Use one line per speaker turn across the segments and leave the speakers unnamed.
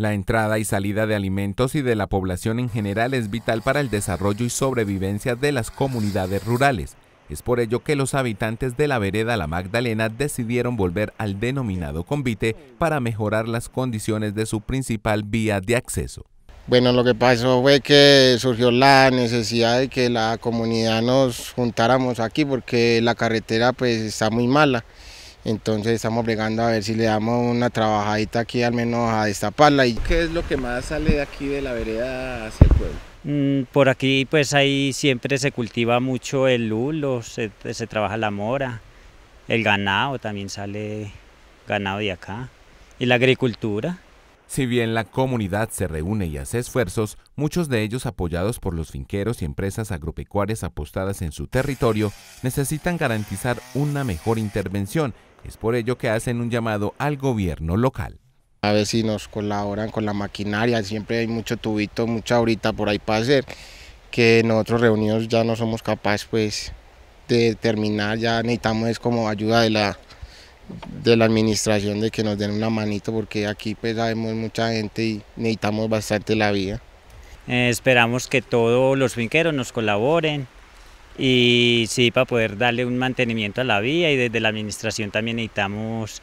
La entrada y salida de alimentos y de la población en general es vital para el desarrollo y sobrevivencia de las comunidades rurales. Es por ello que los habitantes de la vereda La Magdalena decidieron volver al denominado convite para mejorar las condiciones de su principal vía de acceso.
Bueno, lo que pasó fue que surgió la necesidad de que la comunidad nos juntáramos aquí porque la carretera pues está muy mala. Entonces estamos bregando a ver si le damos una trabajadita aquí al menos a destaparla. Y...
¿Qué es lo que más sale de aquí de la vereda hacia el pueblo?
Mm, por aquí pues ahí siempre se cultiva mucho el lulo, se, se, trabaja la mora, el ganado también sale ganado de acá y la agricultura. Si
bien la comunidad se reúne y hace esfuerzos, muchos de ellos apoyados por los finqueros y empresas agropecuarias apostadas en su territorio, necesitan garantizar una mejor
intervención es por ello que hacen un llamado al gobierno local. A ver si nos colaboran con la maquinaria, siempre hay mucho tubito, mucha ahorita por ahí para hacer, que nosotros reunidos ya no somos capaces pues de terminar, ya necesitamos como ayuda de la, de la administración de que nos den una manito porque aquí pues sabemos mucha gente y necesitamos bastante la vida.
Eh, esperamos que todos los finqueros nos colaboren, y sí, para poder darle un mantenimiento a la vía y desde la administración también necesitamos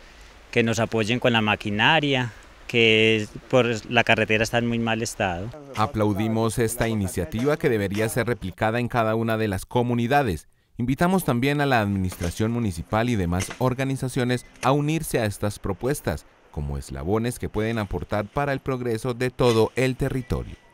que nos apoyen con la maquinaria, que por la carretera está en muy mal estado. Aplaudimos esta iniciativa que debería ser
replicada en cada una de las comunidades. Invitamos también a la administración municipal y demás organizaciones a unirse a estas propuestas como eslabones que pueden aportar para el progreso de todo el territorio.